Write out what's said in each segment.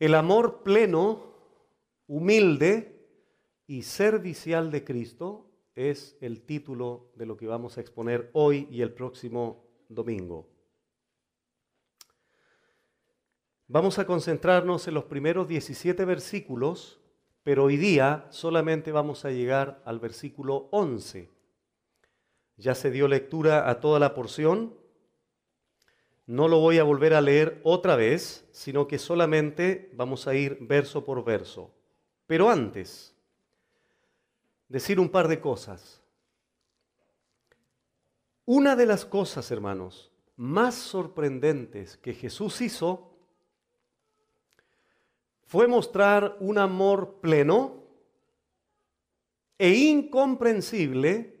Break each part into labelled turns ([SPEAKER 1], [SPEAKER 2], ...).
[SPEAKER 1] El amor pleno, humilde y servicial de Cristo es el título de lo que vamos a exponer hoy y el próximo domingo. Vamos a concentrarnos en los primeros 17 versículos, pero hoy día solamente vamos a llegar al versículo 11. Ya se dio lectura a toda la porción, no lo voy a volver a leer otra vez, sino que solamente vamos a ir verso por verso. Pero antes, decir un par de cosas. Una de las cosas, hermanos, más sorprendentes que Jesús hizo fue mostrar un amor pleno e incomprensible,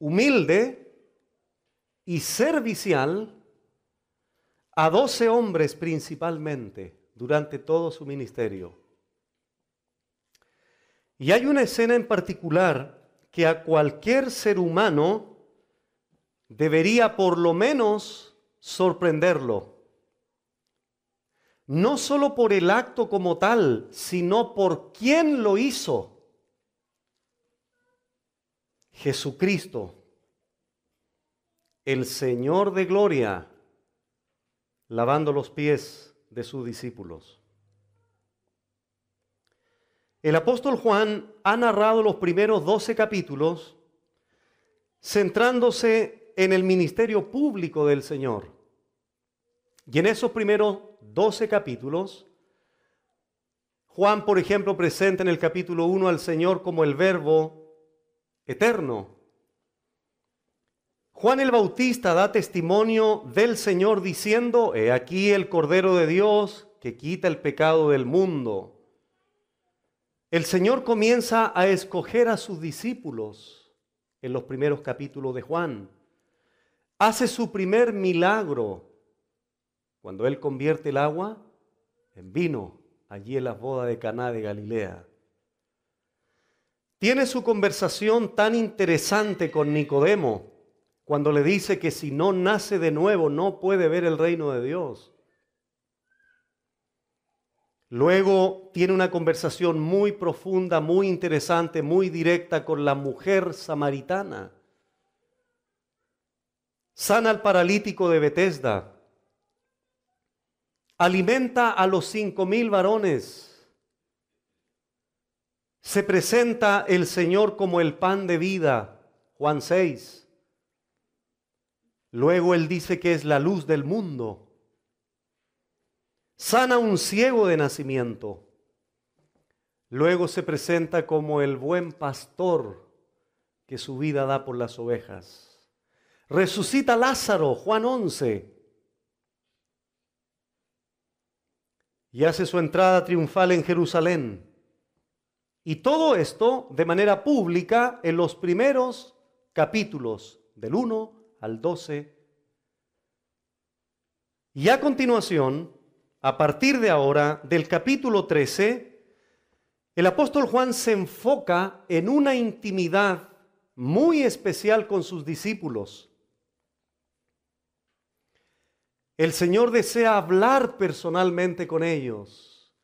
[SPEAKER 1] humilde y servicial a doce hombres principalmente durante todo su ministerio. Y hay una escena en particular que a cualquier ser humano debería por lo menos sorprenderlo. No solo por el acto como tal, sino por quién lo hizo. Jesucristo, el Señor de gloria, lavando los pies de sus discípulos. El apóstol Juan ha narrado los primeros 12 capítulos centrándose en el ministerio público del Señor. Y en esos primeros 12 capítulos, Juan, por ejemplo, presenta en el capítulo 1 al Señor como el verbo eterno, Juan el Bautista da testimonio del Señor diciendo, he aquí el Cordero de Dios que quita el pecado del mundo. El Señor comienza a escoger a sus discípulos en los primeros capítulos de Juan. Hace su primer milagro cuando él convierte el agua en vino allí en las bodas de Caná de Galilea. Tiene su conversación tan interesante con Nicodemo cuando le dice que si no nace de nuevo no puede ver el reino de Dios. Luego tiene una conversación muy profunda, muy interesante, muy directa con la mujer samaritana. Sana al paralítico de Betesda. Alimenta a los cinco mil varones. Se presenta el Señor como el pan de vida. Juan 6. Luego él dice que es la luz del mundo. Sana un ciego de nacimiento. Luego se presenta como el buen pastor que su vida da por las ovejas. Resucita Lázaro, Juan 11. Y hace su entrada triunfal en Jerusalén. Y todo esto de manera pública en los primeros capítulos del 1 al 12. Y a continuación, a partir de ahora, del capítulo 13, el apóstol Juan se enfoca en una intimidad muy especial con sus discípulos. El Señor desea hablar personalmente con ellos.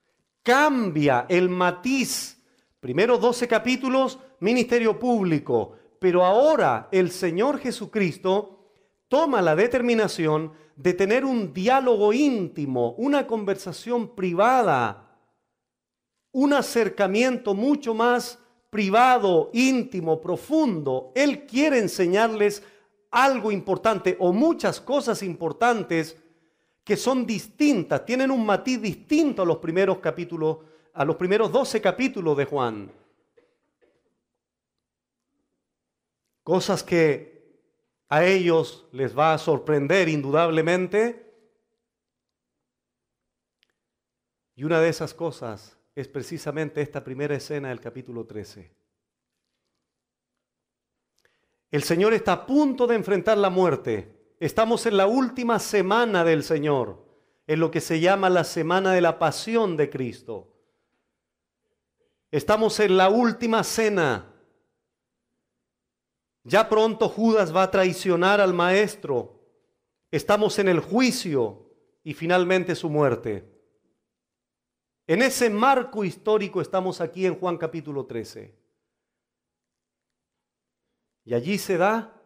[SPEAKER 1] Cambia el matiz. Primero 12 capítulos, ministerio público. Pero ahora el Señor Jesucristo toma la determinación de tener un diálogo íntimo, una conversación privada, un acercamiento mucho más privado, íntimo, profundo. Él quiere enseñarles algo importante o muchas cosas importantes que son distintas, tienen un matiz distinto a los primeros capítulos, a los primeros doce capítulos de Juan. cosas que a ellos les va a sorprender indudablemente. Y una de esas cosas es precisamente esta primera escena del capítulo 13. El Señor está a punto de enfrentar la muerte. Estamos en la última semana del Señor, en lo que se llama la semana de la pasión de Cristo. Estamos en la última cena ya pronto Judas va a traicionar al maestro. Estamos en el juicio y finalmente su muerte. En ese marco histórico estamos aquí en Juan capítulo 13. Y allí se da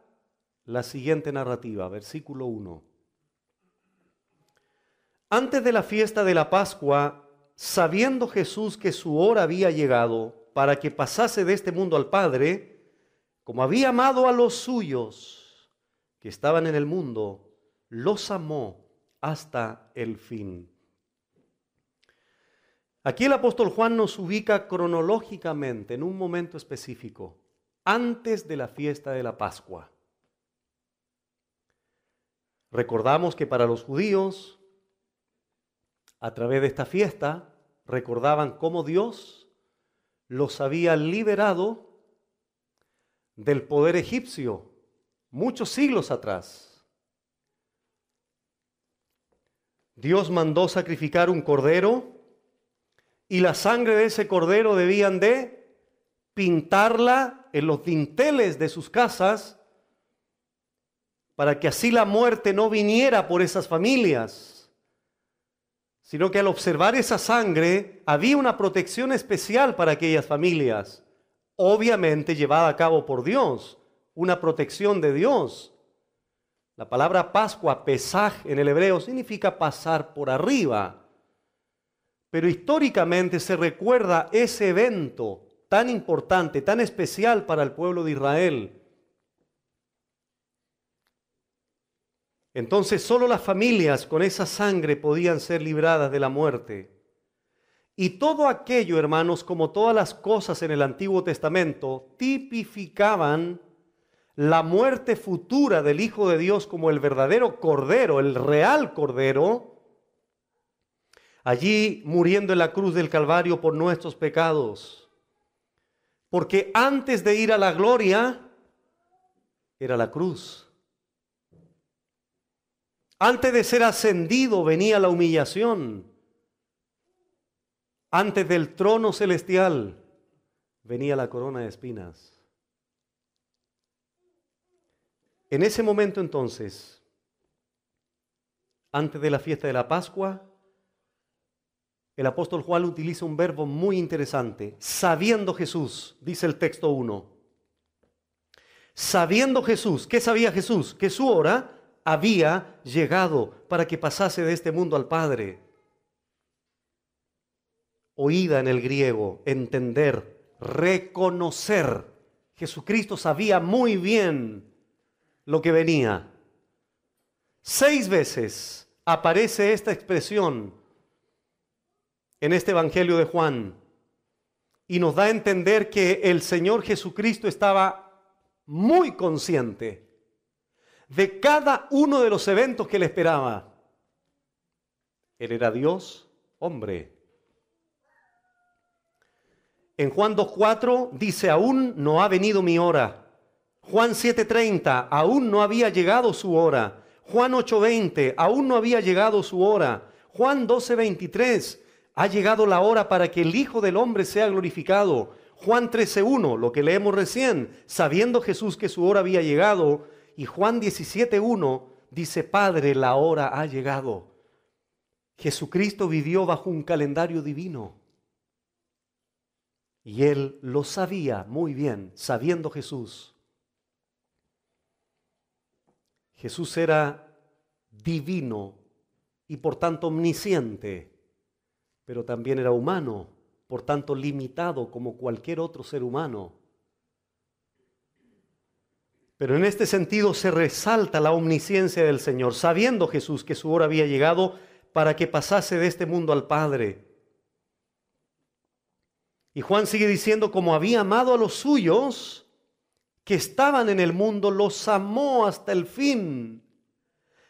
[SPEAKER 1] la siguiente narrativa, versículo 1. Antes de la fiesta de la Pascua, sabiendo Jesús que su hora había llegado para que pasase de este mundo al Padre, como había amado a los suyos que estaban en el mundo, los amó hasta el fin. Aquí el apóstol Juan nos ubica cronológicamente en un momento específico, antes de la fiesta de la Pascua. Recordamos que para los judíos, a través de esta fiesta, recordaban cómo Dios los había liberado del poder egipcio muchos siglos atrás. Dios mandó sacrificar un cordero y la sangre de ese cordero debían de pintarla en los dinteles de sus casas para que así la muerte no viniera por esas familias, sino que al observar esa sangre había una protección especial para aquellas familias obviamente llevada a cabo por Dios, una protección de Dios. La palabra Pascua, pesaj en el hebreo, significa pasar por arriba. Pero históricamente se recuerda ese evento tan importante, tan especial para el pueblo de Israel. Entonces solo las familias con esa sangre podían ser libradas de la muerte. Y todo aquello, hermanos, como todas las cosas en el Antiguo Testamento, tipificaban la muerte futura del Hijo de Dios como el verdadero Cordero, el real Cordero, allí muriendo en la cruz del Calvario por nuestros pecados. Porque antes de ir a la gloria, era la cruz. Antes de ser ascendido venía la humillación antes del trono celestial venía la corona de espinas. En ese momento entonces, antes de la fiesta de la Pascua, el apóstol Juan utiliza un verbo muy interesante, sabiendo Jesús, dice el texto 1. Sabiendo Jesús, ¿qué sabía Jesús? Que su hora había llegado para que pasase de este mundo al Padre oída en el griego, entender, reconocer. Jesucristo sabía muy bien lo que venía. Seis veces aparece esta expresión en este Evangelio de Juan y nos da a entender que el Señor Jesucristo estaba muy consciente de cada uno de los eventos que le esperaba. Él era Dios, hombre. En Juan 2.4 dice, aún no ha venido mi hora. Juan 7.30, aún no había llegado su hora. Juan 8.20, aún no había llegado su hora. Juan 12.23, ha llegado la hora para que el Hijo del Hombre sea glorificado. Juan 13.1, lo que leemos recién, sabiendo Jesús que su hora había llegado. Y Juan 17.1 dice, Padre, la hora ha llegado. Jesucristo vivió bajo un calendario divino. Y él lo sabía muy bien, sabiendo Jesús. Jesús era divino y por tanto omnisciente, pero también era humano, por tanto limitado como cualquier otro ser humano. Pero en este sentido se resalta la omnisciencia del Señor, sabiendo Jesús que su hora había llegado para que pasase de este mundo al Padre. Y Juan sigue diciendo, como había amado a los suyos que estaban en el mundo, los amó hasta el fin.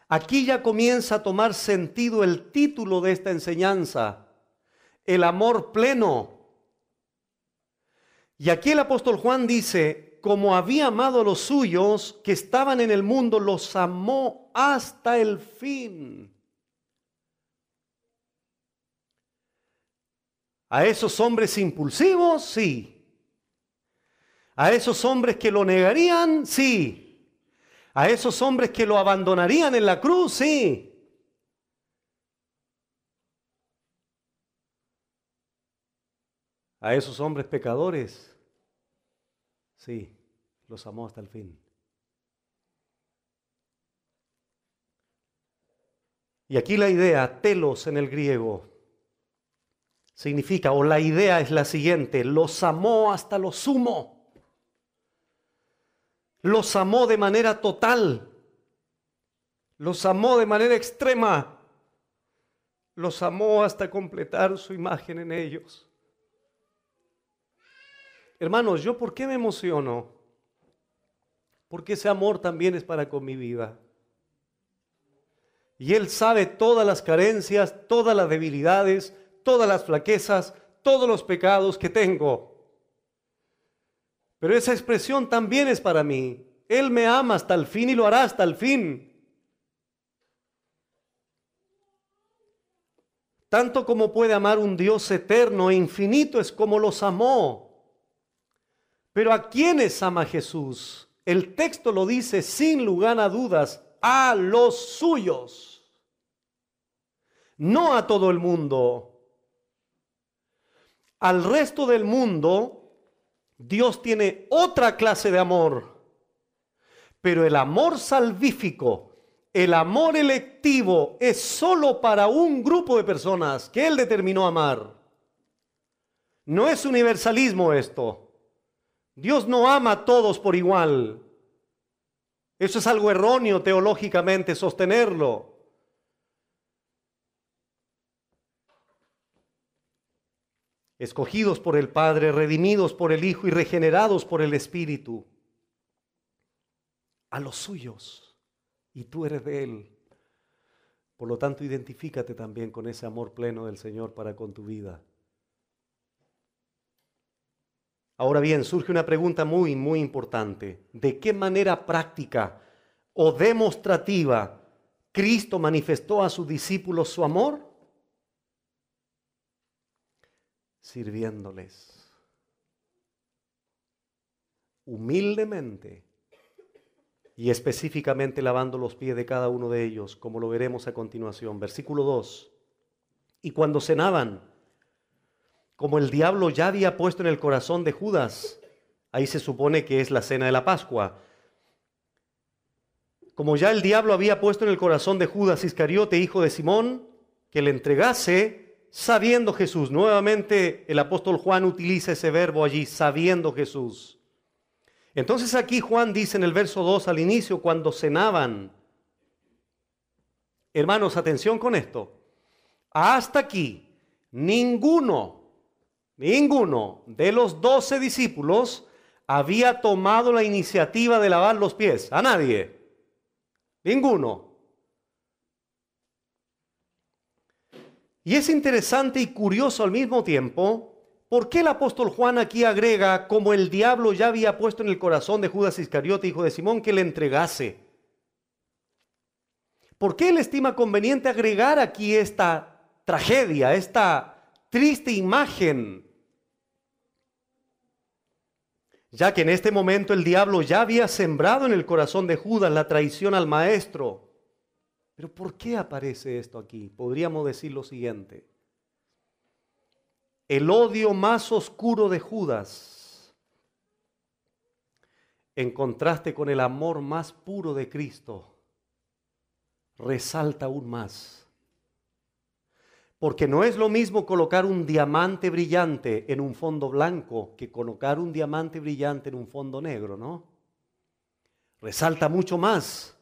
[SPEAKER 1] Aquí ya comienza a tomar sentido el título de esta enseñanza, el amor pleno. Y aquí el apóstol Juan dice, como había amado a los suyos que estaban en el mundo, los amó hasta el fin. A esos hombres impulsivos, sí. A esos hombres que lo negarían, sí. A esos hombres que lo abandonarían en la cruz, sí. A esos hombres pecadores, sí, los amó hasta el fin. Y aquí la idea, telos en el griego, significa, o la idea es la siguiente, los amó hasta lo sumo. Los amó de manera total. Los amó de manera extrema. Los amó hasta completar su imagen en ellos. Hermanos, ¿yo por qué me emociono? Porque ese amor también es para con mi vida. Y Él sabe todas las carencias, todas las debilidades, todas las flaquezas, todos los pecados que tengo. Pero esa expresión también es para mí. Él me ama hasta el fin y lo hará hasta el fin. Tanto como puede amar un Dios eterno e infinito es como los amó. Pero ¿a quiénes ama Jesús? El texto lo dice sin lugar a dudas, a los suyos. No a todo el mundo al resto del mundo, Dios tiene otra clase de amor. Pero el amor salvífico, el amor electivo, es solo para un grupo de personas que Él determinó amar. No es universalismo esto. Dios no ama a todos por igual. Eso es algo erróneo teológicamente sostenerlo. escogidos por el Padre, redimidos por el Hijo y regenerados por el Espíritu, a los suyos, y tú eres de Él. Por lo tanto, identifícate también con ese amor pleno del Señor para con tu vida. Ahora bien, surge una pregunta muy, muy importante. ¿De qué manera práctica o demostrativa Cristo manifestó a sus discípulos su amor? sirviéndoles. Humildemente y específicamente lavando los pies de cada uno de ellos, como lo veremos a continuación. Versículo 2. Y cuando cenaban, como el diablo ya había puesto en el corazón de Judas, ahí se supone que es la cena de la Pascua, como ya el diablo había puesto en el corazón de Judas Iscariote, hijo de Simón, que le entregase, sabiendo Jesús. Nuevamente el apóstol Juan utiliza ese verbo allí, sabiendo Jesús. Entonces aquí Juan dice en el verso 2 al inicio, cuando cenaban, hermanos, atención con esto, hasta aquí ninguno, ninguno de los doce discípulos había tomado la iniciativa de lavar los pies, a nadie, ninguno. Y es interesante y curioso al mismo tiempo, ¿por qué el apóstol Juan aquí agrega, como el diablo ya había puesto en el corazón de Judas Iscariote, hijo de Simón, que le entregase? ¿Por qué le estima conveniente agregar aquí esta tragedia, esta triste imagen? Ya que en este momento el diablo ya había sembrado en el corazón de Judas la traición al maestro. Pero ¿por qué aparece esto aquí? Podríamos decir lo siguiente. El odio más oscuro de Judas, en contraste con el amor más puro de Cristo, resalta aún más. Porque no es lo mismo colocar un diamante brillante en un fondo blanco que colocar un diamante brillante en un fondo negro, ¿no? Resalta mucho más.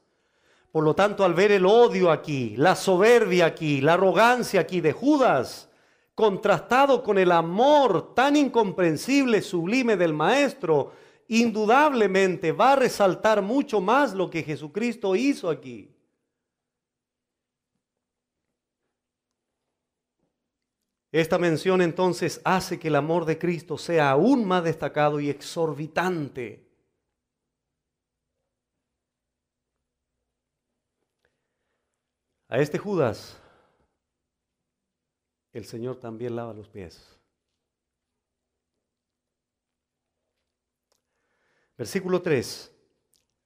[SPEAKER 1] Por lo tanto, al ver el odio aquí, la soberbia aquí, la arrogancia aquí de Judas, contrastado con el amor tan incomprensible, sublime del Maestro, indudablemente va a resaltar mucho más lo que Jesucristo hizo aquí. Esta mención entonces hace que el amor de Cristo sea aún más destacado y exorbitante A este Judas, el Señor también lava los pies. Versículo 3.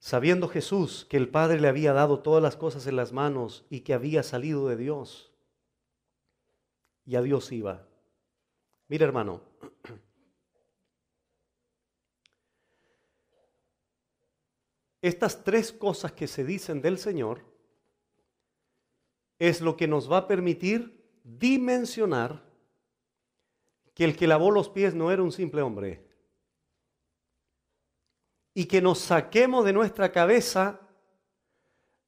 [SPEAKER 1] Sabiendo Jesús que el Padre le había dado todas las cosas en las manos y que había salido de Dios, y a Dios iba. Mira hermano, estas tres cosas que se dicen del Señor es lo que nos va a permitir dimensionar que el que lavó los pies no era un simple hombre. Y que nos saquemos de nuestra cabeza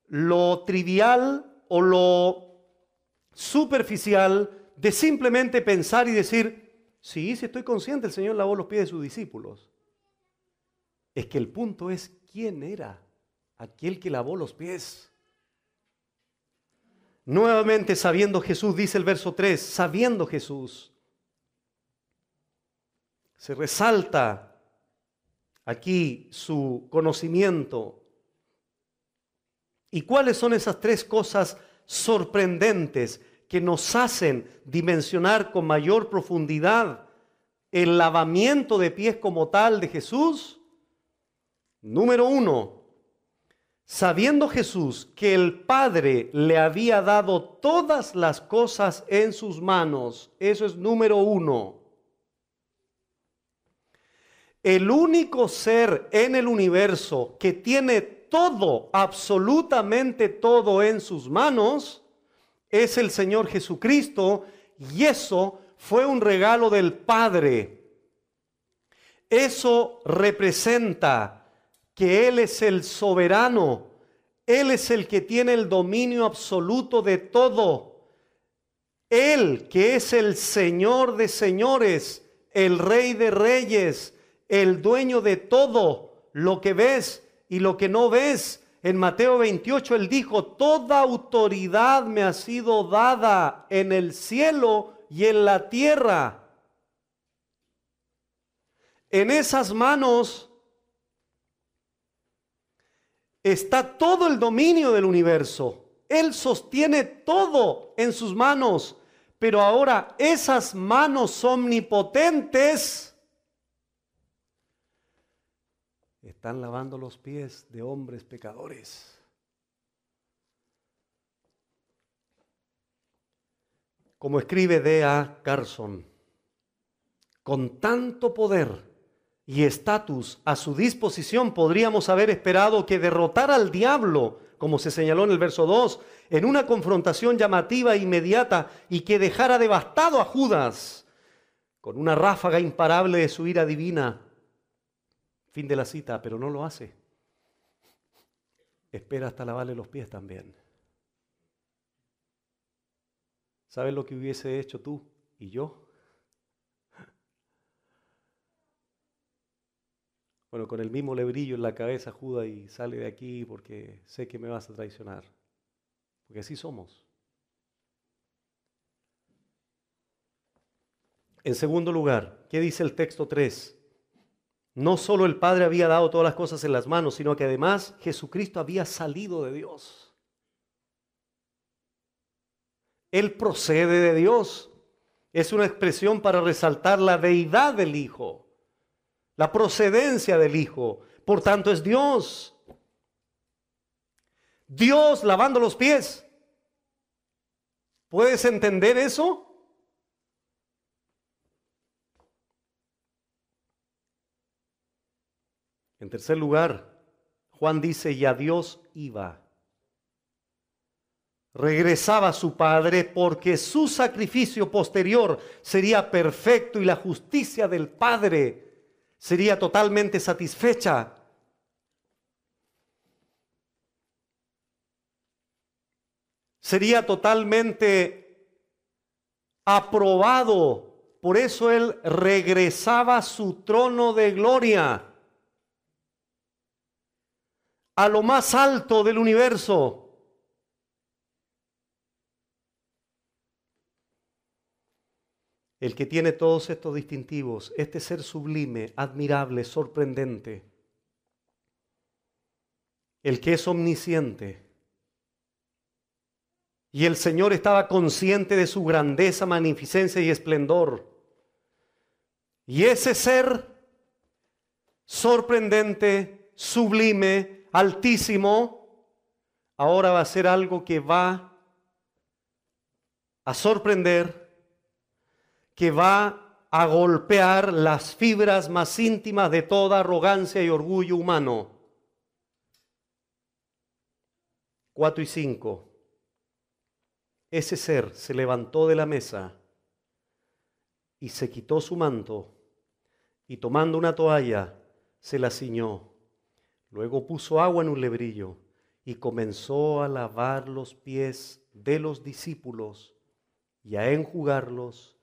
[SPEAKER 1] lo trivial o lo superficial de simplemente pensar y decir, sí, sí estoy consciente, el Señor lavó los pies de sus discípulos. Es que el punto es quién era aquel que lavó los pies. Nuevamente sabiendo Jesús, dice el verso 3, sabiendo Jesús. Se resalta aquí su conocimiento. ¿Y cuáles son esas tres cosas sorprendentes que nos hacen dimensionar con mayor profundidad el lavamiento de pies como tal de Jesús? Número uno, Sabiendo Jesús que el Padre le había dado todas las cosas en sus manos, eso es número uno. El único ser en el universo que tiene todo, absolutamente todo en sus manos, es el Señor Jesucristo y eso fue un regalo del Padre. Eso representa que Él es el soberano, Él es el que tiene el dominio absoluto de todo. Él que es el Señor de señores, el Rey de reyes, el dueño de todo lo que ves y lo que no ves. En Mateo 28 Él dijo, toda autoridad me ha sido dada en el cielo y en la tierra. En esas manos está todo el dominio del universo. Él sostiene todo en sus manos. Pero ahora esas manos omnipotentes están lavando los pies de hombres pecadores. Como escribe D.A. Carson, con tanto poder y estatus a su disposición, podríamos haber esperado que derrotara al diablo, como se señaló en el verso 2, en una confrontación llamativa e inmediata y que dejara devastado a Judas con una ráfaga imparable de su ira divina. Fin de la cita, pero no lo hace. Espera hasta lavarle los pies también. ¿Sabes lo que hubiese hecho tú y yo? Bueno, con el mismo lebrillo en la cabeza, Judas, y sale de aquí porque sé que me vas a traicionar. Porque así somos. En segundo lugar, ¿qué dice el texto 3? No solo el Padre había dado todas las cosas en las manos, sino que además Jesucristo había salido de Dios. Él procede de Dios. Es una expresión para resaltar la deidad del Hijo la procedencia del Hijo. Por tanto es Dios. Dios lavando los pies. ¿Puedes entender eso? En tercer lugar, Juan dice, y a Dios iba. Regresaba su Padre porque su sacrificio posterior sería perfecto y la justicia del Padre sería totalmente satisfecha. Sería totalmente aprobado. Por eso él regresaba a su trono de gloria, a lo más alto del universo. el que tiene todos estos distintivos, este ser sublime, admirable, sorprendente, el que es omnisciente. Y el Señor estaba consciente de su grandeza, magnificencia y esplendor. Y ese ser sorprendente, sublime, altísimo, ahora va a ser algo que va a sorprender que va a golpear las fibras más íntimas de toda arrogancia y orgullo humano. 4 y 5. Ese ser se levantó de la mesa y se quitó su manto y tomando una toalla se la ciñó. Luego puso agua en un lebrillo y comenzó a lavar los pies de los discípulos y a enjugarlos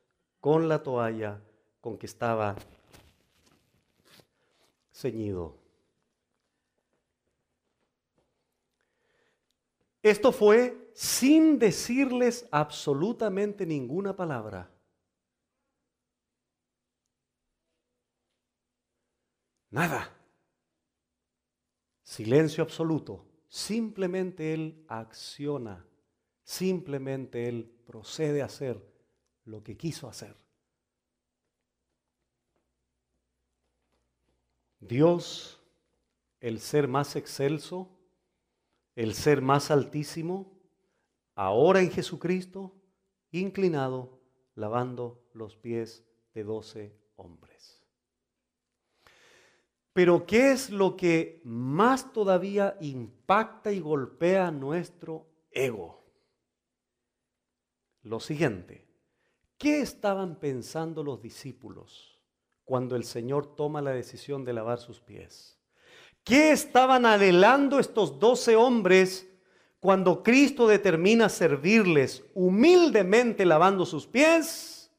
[SPEAKER 1] con la toalla con que estaba ceñido. Esto fue sin decirles absolutamente ninguna palabra. Nada. Silencio absoluto. Simplemente Él acciona. Simplemente Él procede a hacer lo que quiso hacer. Dios, el ser más excelso, el ser más altísimo, ahora en Jesucristo, inclinado, lavando los pies de doce hombres. Pero ¿qué es lo que más todavía impacta y golpea nuestro ego? Lo siguiente, ¿Qué estaban pensando los discípulos cuando el Señor toma la decisión de lavar sus pies? ¿Qué estaban adelando estos doce hombres cuando Cristo determina servirles humildemente lavando sus pies?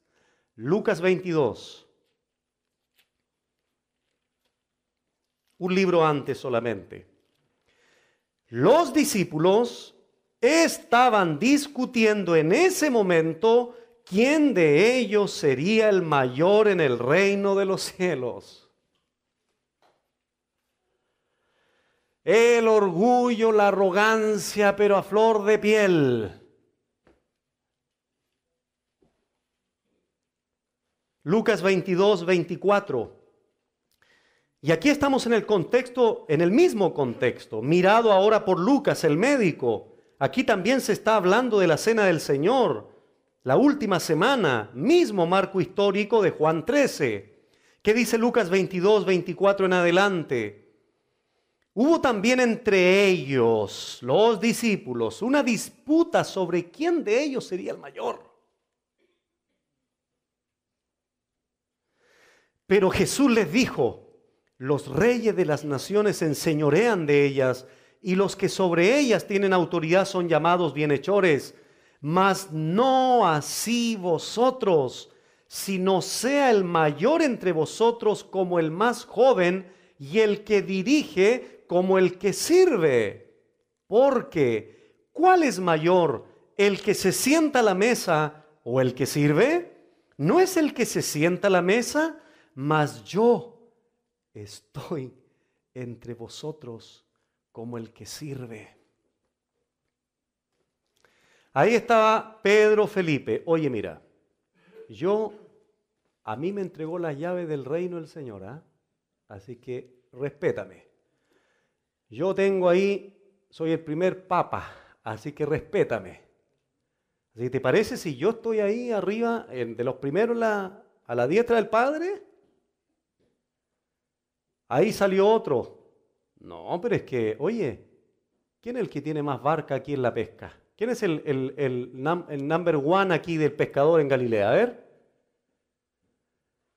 [SPEAKER 1] Lucas 22. Un libro antes solamente. Los discípulos estaban discutiendo en ese momento ¿quién de ellos sería el mayor en el reino de los cielos? El orgullo, la arrogancia, pero a flor de piel. Lucas 22, 24. Y aquí estamos en el contexto, en el mismo contexto, mirado ahora por Lucas, el médico. Aquí también se está hablando de la cena del Señor la última semana, mismo marco histórico de Juan 13. ¿Qué dice Lucas 22, 24 en adelante? Hubo también entre ellos, los discípulos, una disputa sobre quién de ellos sería el mayor. Pero Jesús les dijo, los reyes de las naciones enseñorean de ellas y los que sobre ellas tienen autoridad son llamados bienhechores mas no así vosotros, sino sea el mayor entre vosotros como el más joven y el que dirige como el que sirve. Porque, ¿cuál es mayor, el que se sienta a la mesa o el que sirve? ¿No es el que se sienta a la mesa? Mas yo estoy entre vosotros como el que sirve. Ahí estaba Pedro Felipe. Oye, mira, yo, a mí me entregó las llaves del reino el Señor, ¿ah? así que respétame. Yo tengo ahí, soy el primer papa, así que respétame. Así ¿Te parece si yo estoy ahí arriba, de los primeros la, a la diestra del Padre? Ahí salió otro. No, pero es que, oye, ¿quién es el que tiene más barca aquí en la pesca? ¿Quién es el, number one aquí del pescador en Galilea? A ver.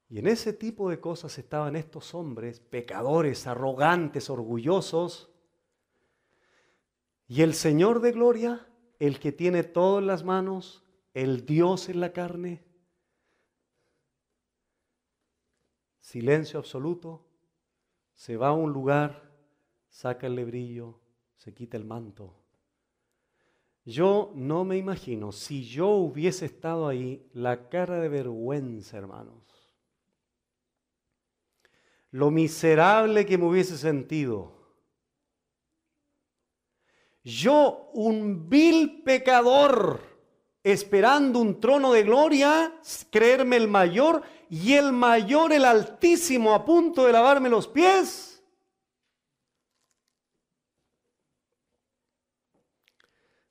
[SPEAKER 1] Y en ese tipo de cosas estaban estos hombres, pecadores, arrogantes, orgullosos. Y el Señor de gloria, el que tiene todo en las manos, el Dios en la carne. Silencio absoluto. Se va a un lugar, saca el lebrillo, se quita el manto yo no me imagino, si yo hubiese estado ahí, la cara de vergüenza, hermanos. Lo miserable que me hubiese sentido. Yo, un vil pecador, esperando un trono de gloria, creerme el mayor y el mayor, el altísimo, a punto de lavarme los pies.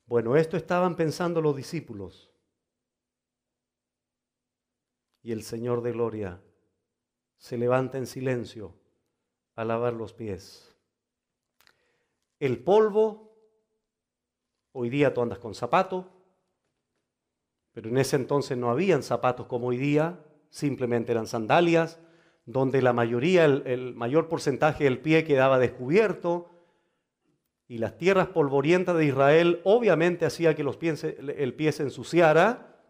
[SPEAKER 1] Bueno, esto estaban pensando los discípulos. Y el Señor de Gloria se levanta en silencio a lavar los pies. El polvo, hoy día tú andas con zapato, pero en ese entonces no habían zapatos como hoy día, simplemente eran sandalias, donde la mayoría, el mayor porcentaje del pie quedaba descubierto y las tierras polvorientas de Israel obviamente hacía que los el pie se ensuciara.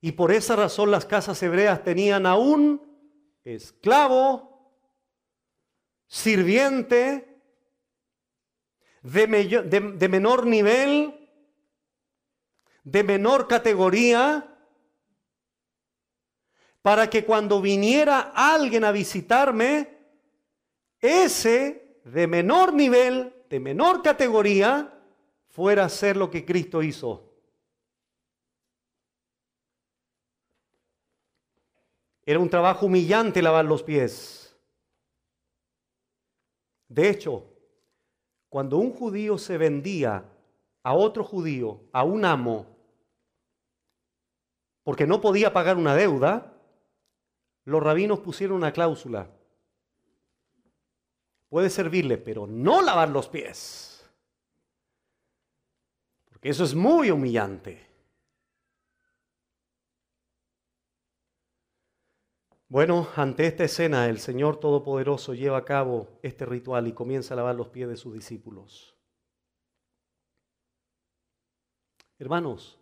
[SPEAKER 1] Y por esa razón las casas hebreas tenían a un esclavo, sirviente, de menor nivel, de menor categoría, para que cuando viniera alguien a visitarme, ese de menor nivel, de menor categoría, fuera a hacer lo que Cristo hizo. Era un trabajo humillante lavar los pies. De hecho, cuando un judío se vendía a otro judío, a un amo, porque no podía pagar una deuda, los rabinos pusieron una cláusula puede servirle, pero no lavar los pies. Porque eso es muy humillante. Bueno, ante esta escena el Señor Todopoderoso lleva a cabo este ritual y comienza a lavar los pies de sus discípulos. Hermanos,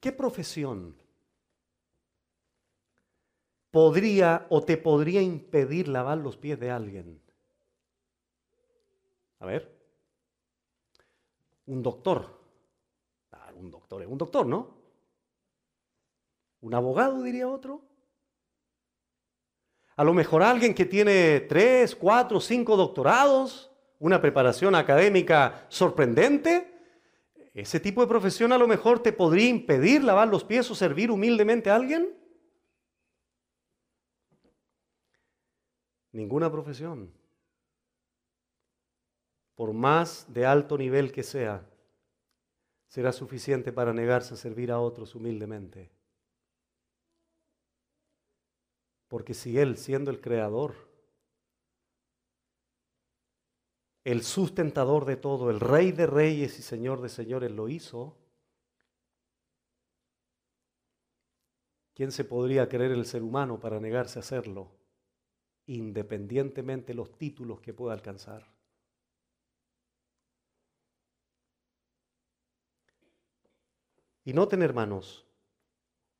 [SPEAKER 1] ¿qué profesión podría o te podría impedir lavar los pies de alguien? A ver. Un doctor. Ah, un doctor es eh, un doctor, ¿no? Un abogado, diría otro. A lo mejor alguien que tiene tres, cuatro, cinco doctorados, una preparación académica sorprendente. Ese tipo de profesión a lo mejor te podría impedir lavar los pies o servir humildemente a alguien. Ninguna profesión por más de alto nivel que sea, será suficiente para negarse a servir a otros humildemente. Porque si Él, siendo el creador, el sustentador de todo, el rey de reyes y señor de señores, lo hizo, ¿quién se podría creer el ser humano para negarse a hacerlo, independientemente de los títulos que pueda alcanzar? Y noten, hermanos,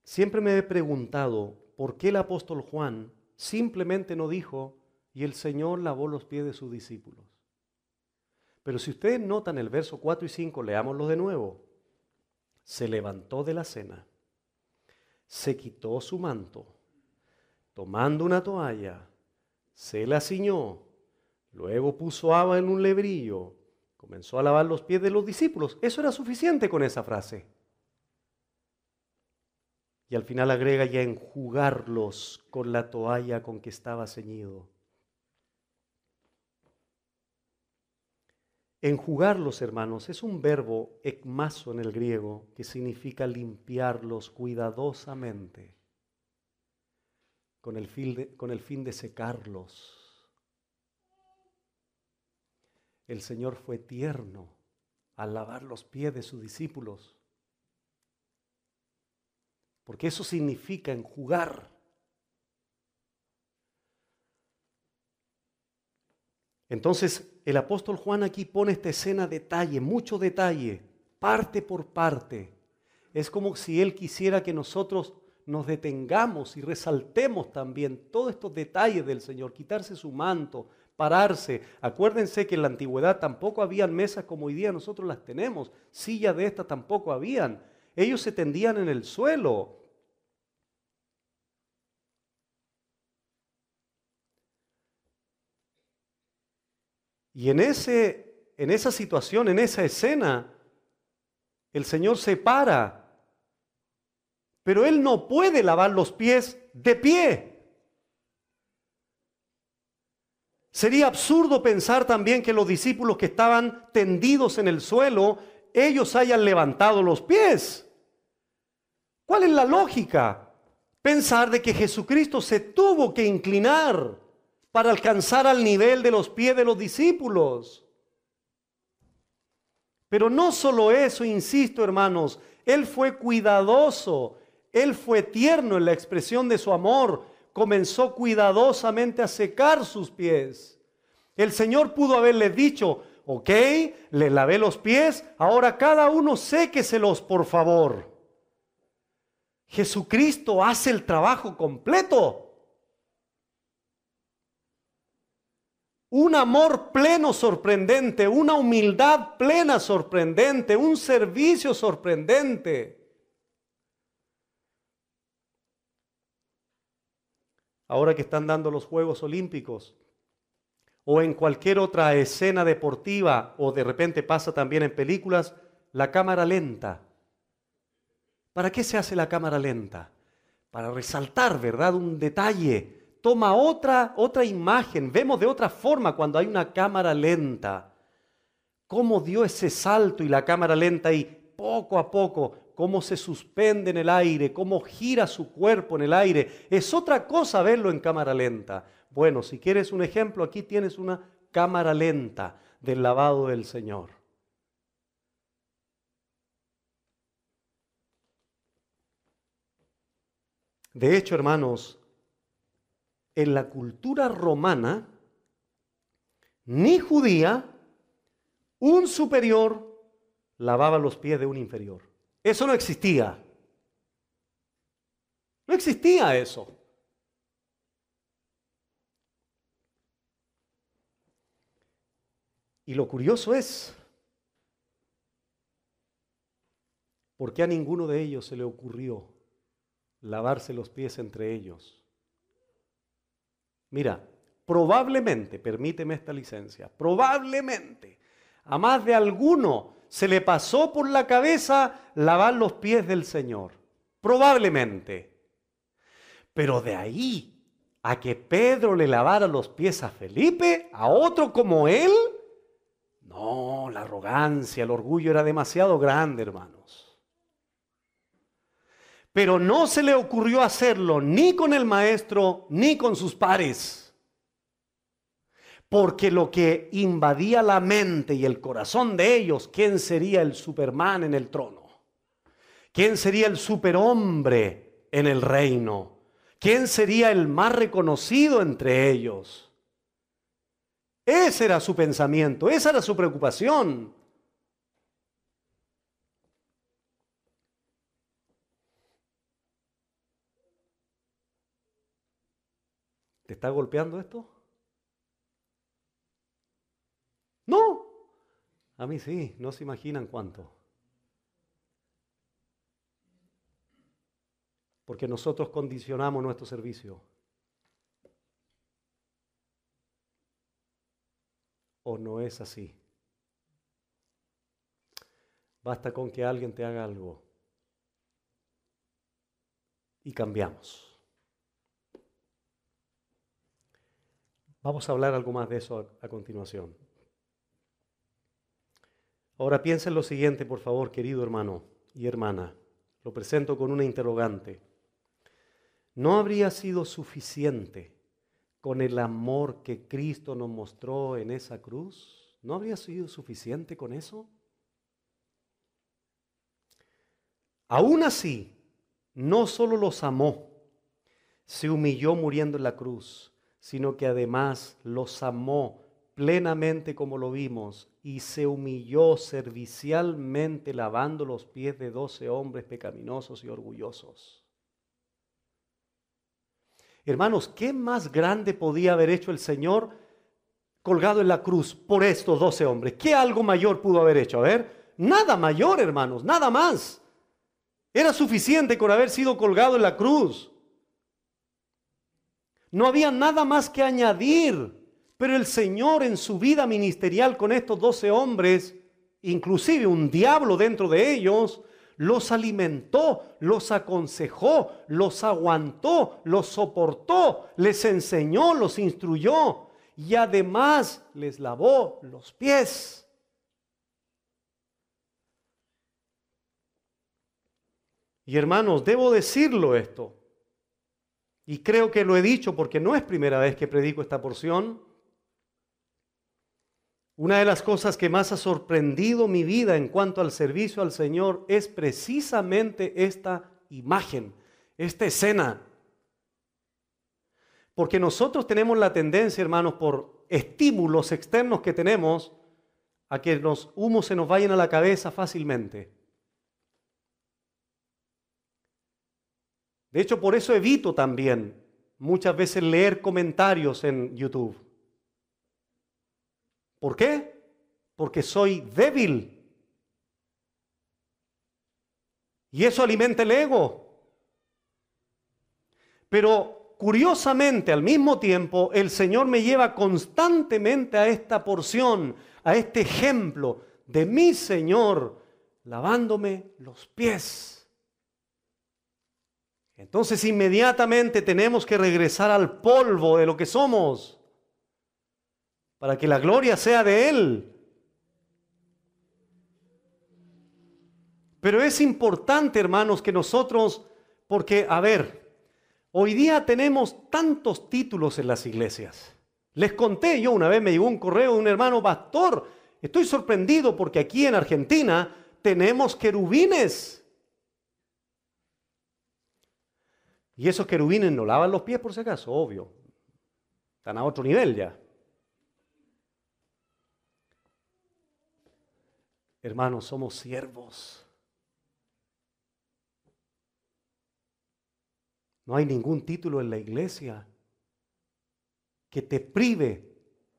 [SPEAKER 1] siempre me he preguntado por qué el apóstol Juan simplemente no dijo, y el Señor lavó los pies de sus discípulos. Pero si ustedes notan el verso 4 y 5, leámoslo de nuevo. Se levantó de la cena, se quitó su manto, tomando una toalla, se la ciñó, luego puso agua en un lebrillo, comenzó a lavar los pies de los discípulos. Eso era suficiente con esa frase. Y al final agrega ya enjugarlos con la toalla con que estaba ceñido. Enjugarlos, hermanos, es un verbo ecmaso en el griego que significa limpiarlos cuidadosamente con el fin de secarlos. El Señor fue tierno al lavar los pies de sus discípulos porque eso significa enjugar. Entonces, el apóstol Juan aquí pone esta escena detalle, mucho detalle, parte por parte. Es como si él quisiera que nosotros nos detengamos y resaltemos también todos estos detalles del Señor, quitarse su manto, pararse. Acuérdense que en la antigüedad tampoco habían mesas como hoy día nosotros las tenemos, sillas de estas tampoco habían. Ellos se tendían en el suelo. Y en, ese, en esa situación, en esa escena, el Señor se para pero él no puede lavar los pies de pie. Sería absurdo pensar también que los discípulos que estaban tendidos en el suelo, ellos hayan levantado los pies. ¿Cuál es la lógica? Pensar de que Jesucristo se tuvo que inclinar para alcanzar al nivel de los pies de los discípulos. Pero no solo eso, insisto hermanos, Él fue cuidadoso, Él fue tierno en la expresión de su amor, comenzó cuidadosamente a secar sus pies. El Señor pudo haberle dicho, ok, le lavé los pies, ahora cada uno séqueselos por favor. Jesucristo hace el trabajo completo. Un amor pleno sorprendente, una humildad plena sorprendente, un servicio sorprendente. Ahora que están dando los Juegos Olímpicos o en cualquier otra escena deportiva o de repente pasa también en películas, la cámara lenta ¿Para qué se hace la cámara lenta? Para resaltar, ¿verdad? Un detalle. Toma otra, otra imagen. Vemos de otra forma cuando hay una cámara lenta. ¿Cómo dio ese salto y la cámara lenta y poco a poco, cómo se suspende en el aire, cómo gira su cuerpo en el aire. Es otra cosa verlo en cámara lenta. Bueno, si quieres un ejemplo, aquí tienes una cámara lenta del lavado del Señor. De hecho, hermanos, en la cultura romana, ni judía, un superior lavaba los pies de un inferior. Eso no existía. No existía eso. Y lo curioso es, ¿por qué a ninguno de ellos se le ocurrió lavarse los pies entre ellos. Mira, probablemente, permíteme esta licencia, probablemente a más de alguno se le pasó por la cabeza lavar los pies del Señor. Probablemente. Pero de ahí a que Pedro le lavara los pies a Felipe, a otro como él, no, la arrogancia, el orgullo era demasiado grande, hermanos. Pero no se le ocurrió hacerlo ni con el maestro ni con sus pares. Porque lo que invadía la mente y el corazón de ellos, ¿quién sería el Superman en el trono? ¿Quién sería el superhombre en el reino? ¿Quién sería el más reconocido entre ellos? Ese era su pensamiento, esa era su preocupación. está golpeando esto? No. A mí sí, no se imaginan cuánto. Porque nosotros condicionamos nuestro servicio. ¿O no es así? Basta con que alguien te haga algo y cambiamos. Vamos a hablar algo más de eso a, continuación. Ahora piensa lo siguiente, por favor, querido hermano y hermana. Lo presento con una interrogante. ¿No habría sido suficiente con el amor que Cristo nos mostró en esa cruz? ¿No habría sido suficiente con eso? Aún así, no solo los amó, se humilló muriendo en la cruz sino que además los amó plenamente como lo vimos y se humilló servicialmente lavando los pies de doce hombres pecaminosos y orgullosos. Hermanos, ¿qué más grande podía haber hecho el Señor colgado en la cruz por estos doce hombres? ¿Qué algo mayor pudo haber hecho? A ver, nada mayor, hermanos, nada más. Era suficiente con haber sido colgado en la cruz. No había nada más que añadir, pero el Señor en su vida ministerial con estos doce hombres, inclusive un diablo dentro de ellos, los alimentó, los aconsejó, los aguantó, los soportó, les enseñó, los instruyó y además les lavó los pies. Y hermanos, debo decirlo esto y creo que lo he dicho porque no es primera vez que predico esta porción, una de las cosas que más ha sorprendido mi vida en cuanto al servicio al Señor es precisamente esta imagen, esta escena. Porque nosotros tenemos la tendencia, hermanos, por estímulos externos que tenemos, a que los humos se nos vayan a la cabeza fácilmente. De hecho, por eso evito también muchas veces leer comentarios en YouTube. ¿Por qué? Porque soy débil. Y eso alimenta el ego. Pero curiosamente, al mismo tiempo, el Señor me lleva constantemente a esta porción, a este ejemplo de mi Señor lavándome los pies. Entonces inmediatamente tenemos que regresar al polvo de lo que somos para que la gloria sea de Él. Pero es importante, hermanos, que nosotros, porque, a ver, hoy día tenemos tantos títulos en las iglesias. Les conté, yo una vez me llegó un correo de un hermano pastor, estoy sorprendido porque aquí en Argentina tenemos querubines. Y esos querubines no lavan los pies por si acaso, obvio. Están a otro nivel ya. Hermanos, somos siervos. No hay ningún título en la iglesia que te prive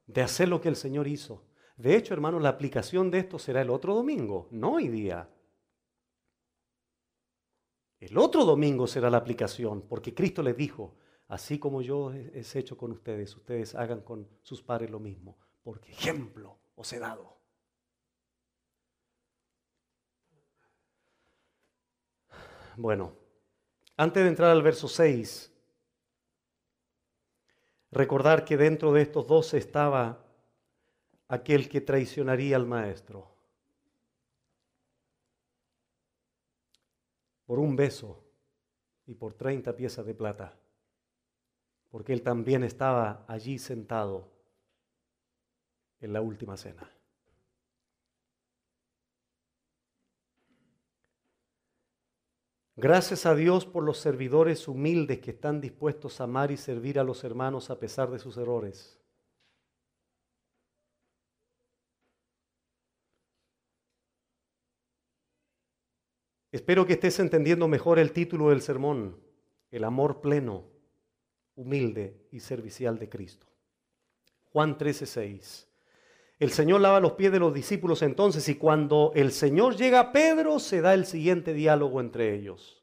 [SPEAKER 1] de hacer lo que el Señor hizo. De hecho, hermanos, la aplicación de esto será el otro domingo, no hoy día. El otro domingo será la aplicación, porque Cristo les dijo, así como yo he hecho con ustedes, ustedes hagan con sus padres lo mismo, porque ejemplo os he dado. Bueno, antes de entrar al verso 6, recordar que dentro de estos dos estaba aquel que traicionaría al maestro. por un beso y por 30 piezas de plata, porque él también estaba allí sentado en la última cena. Gracias a Dios por los servidores humildes que están dispuestos a amar y servir a los hermanos a pesar de sus errores. Espero que estés entendiendo mejor el título del sermón, el amor pleno, humilde y servicial de Cristo. Juan 13:6. El Señor lava los pies de los discípulos entonces y cuando el Señor llega a Pedro se da el siguiente diálogo entre ellos.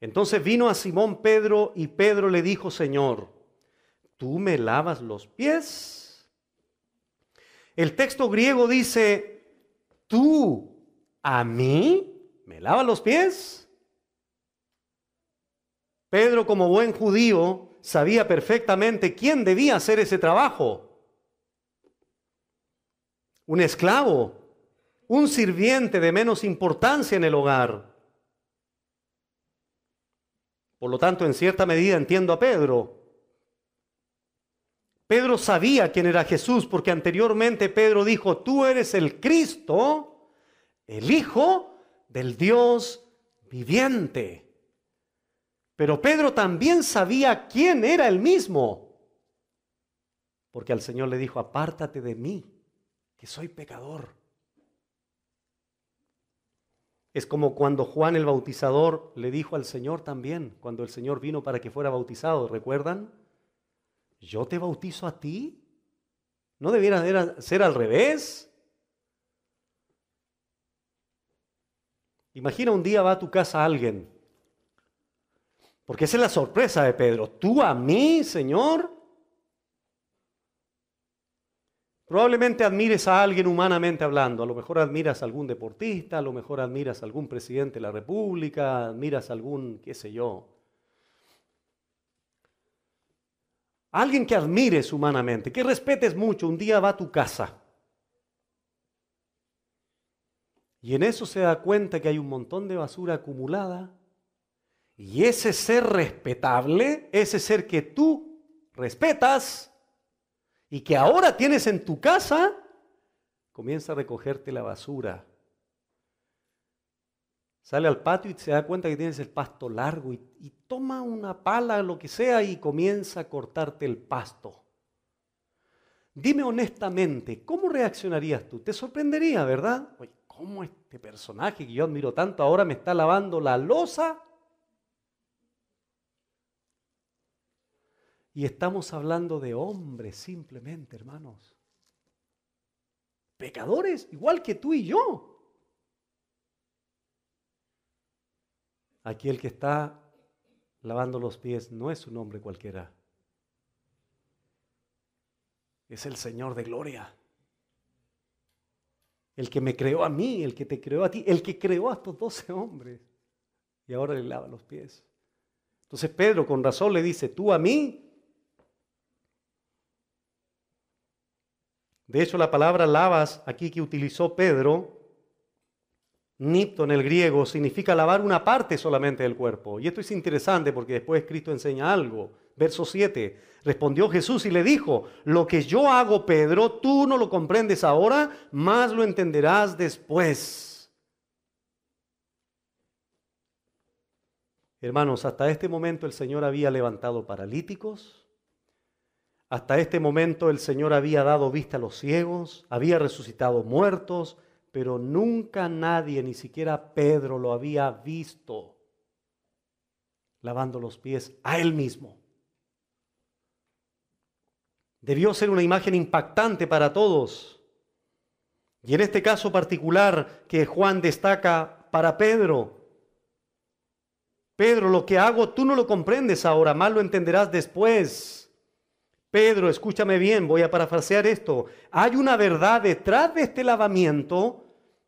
[SPEAKER 1] Entonces vino a Simón Pedro y Pedro le dijo, Señor, ¿tú me lavas los pies? El texto griego dice, ¿tú a mí? ¿Me lava los pies? Pedro, como buen judío, sabía perfectamente quién debía hacer ese trabajo. Un esclavo, un sirviente de menos importancia en el hogar. Por lo tanto, en cierta medida entiendo a Pedro. Pedro sabía quién era Jesús porque anteriormente Pedro dijo, tú eres el Cristo, el Hijo del Dios viviente. Pero Pedro también sabía quién era el mismo, porque al Señor le dijo, apártate de mí, que soy pecador. Es como cuando Juan el Bautizador le dijo al Señor también, cuando el Señor vino para que fuera bautizado, ¿recuerdan? Yo te bautizo a ti. ¿No debiera ser al revés? Imagina un día va a tu casa alguien. Porque esa es la sorpresa de Pedro. ¿Tú a mí, Señor? Probablemente admires a alguien humanamente hablando. A lo mejor admiras a algún deportista, a lo mejor admiras a algún presidente de la República, admiras a algún, qué sé yo. Alguien que admires humanamente, que respetes mucho, un día va a tu casa. Y en eso se da cuenta que hay un montón de basura acumulada. Y ese ser respetable, ese ser que tú respetas y que ahora tienes en tu casa, comienza a recogerte la basura. Sale al patio y se da cuenta que tienes el pasto largo y, toma una pala, lo que sea, y comienza a cortarte el pasto. Dime honestamente, ¿cómo reaccionarías tú? Te sorprendería, ¿verdad? Oye, ¿Cómo este personaje que yo admiro tanto ahora me está lavando la losa? Y estamos hablando de hombres simplemente, hermanos. Pecadores, igual que tú y yo. Aquí el que está lavando los pies no es un hombre cualquiera. Es el Señor de gloria el que me creó a mí, el que te creó a ti, el que creó a estos doce hombres. Y ahora le lava los pies. Entonces Pedro con razón le dice, tú a mí. De hecho, la palabra lavas aquí que utilizó Pedro, nipto en el griego, significa lavar una parte solamente del cuerpo. Y esto es interesante porque después Cristo enseña algo. Verso 7. Respondió Jesús y le dijo, lo que yo hago, Pedro, tú no lo comprendes ahora, más lo entenderás después. Hermanos, hasta este momento el Señor había levantado paralíticos, hasta este momento el Señor había dado vista a los ciegos, había resucitado muertos, pero nunca nadie, ni siquiera Pedro, lo había visto lavando los pies a él mismo debió ser una imagen impactante para todos. Y en este caso particular que Juan destaca para Pedro, Pedro, lo que hago tú no lo comprendes ahora, más lo entenderás después. Pedro, escúchame bien, voy a parafrasear esto. Hay una verdad detrás de este lavamiento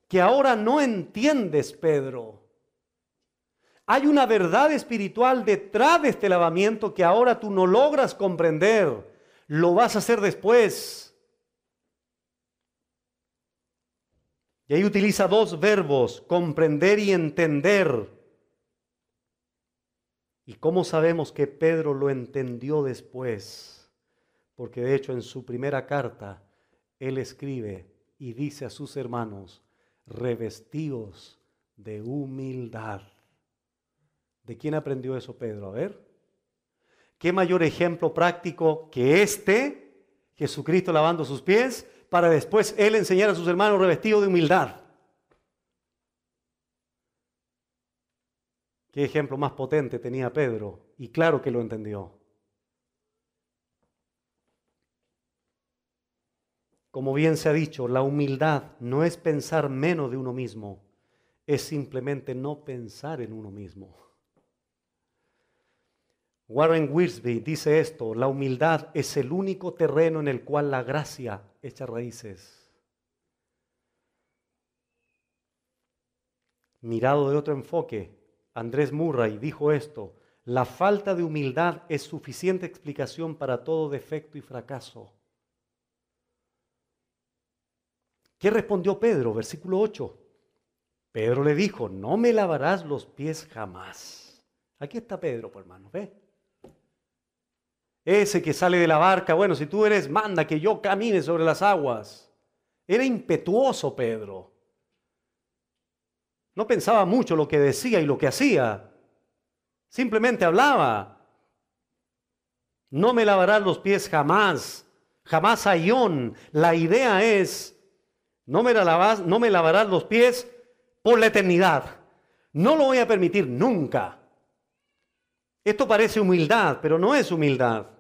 [SPEAKER 1] que ahora no entiendes, Pedro. Hay una verdad espiritual detrás de este lavamiento que ahora tú no logras comprender lo vas a hacer después. Y ahí utiliza dos verbos, comprender y entender. ¿Y cómo sabemos que Pedro lo entendió después? Porque de hecho en su primera carta, él escribe y dice a sus hermanos, revestidos de humildad. ¿De quién aprendió eso Pedro? A ver. ¿Qué mayor ejemplo práctico que este? Jesucristo lavando sus pies para después él enseñar a sus hermanos revestido de humildad. Qué ejemplo más potente tenía Pedro y claro que lo entendió. Como bien se ha dicho, la humildad no es pensar menos de uno mismo, es simplemente no pensar en uno mismo. Warren Wiersbe dice esto, la humildad es el único terreno en el cual la gracia echa raíces. Mirado de otro enfoque, Andrés Murray dijo esto, la falta de humildad es suficiente explicación para todo defecto y fracaso. ¿Qué respondió Pedro? Versículo 8. Pedro le dijo, no me lavarás los pies jamás. Aquí está Pedro, pues, hermano, ¿ves? Ese que sale de la barca, bueno, si tú eres, manda que yo camine sobre las aguas. Era impetuoso Pedro. No pensaba mucho lo que decía y lo que hacía. Simplemente hablaba. No me lavarás los pies jamás, jamás Ayón. La idea es, no me, lavarás, no me lavarás los pies por la eternidad. No lo voy a permitir nunca. Esto parece humildad, pero no es humildad.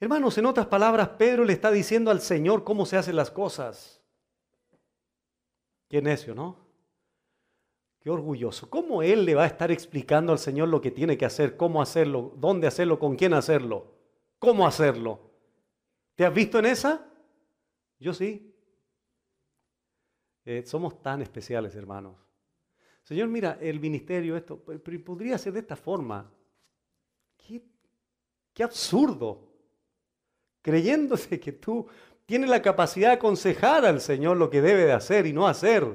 [SPEAKER 1] Hermanos, en otras palabras, Pedro le está diciendo al Señor cómo se hacen las cosas. Qué necio, ¿no? Qué orgulloso. ¿Cómo él le va a estar explicando al Señor lo que tiene que hacer, cómo hacerlo, dónde hacerlo, con quién hacerlo, cómo hacerlo? ¿Te has visto en esa? Yo sí. Eh, somos tan especiales, hermanos. Señor, mira, el ministerio, esto, podría ser de esta forma. Qué, qué absurdo creyéndose que tú tienes la capacidad de aconsejar al Señor lo que debe de hacer y no hacer.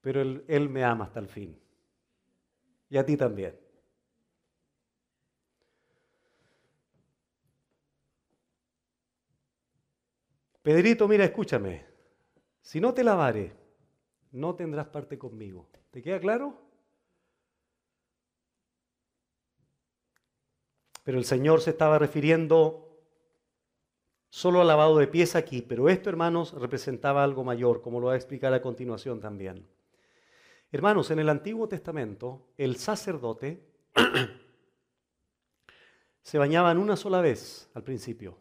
[SPEAKER 1] Pero él, me ama hasta el fin. Y a ti también. Pedrito, mira, escúchame. Si no te lavaré, no tendrás parte conmigo. ¿Te queda claro? Pero el Señor se estaba refiriendo solo al lavado de pies aquí, pero esto, hermanos, representaba algo mayor, como lo va a explicar a continuación también. Hermanos, en el Antiguo Testamento, el sacerdote se bañaban una sola vez al principio,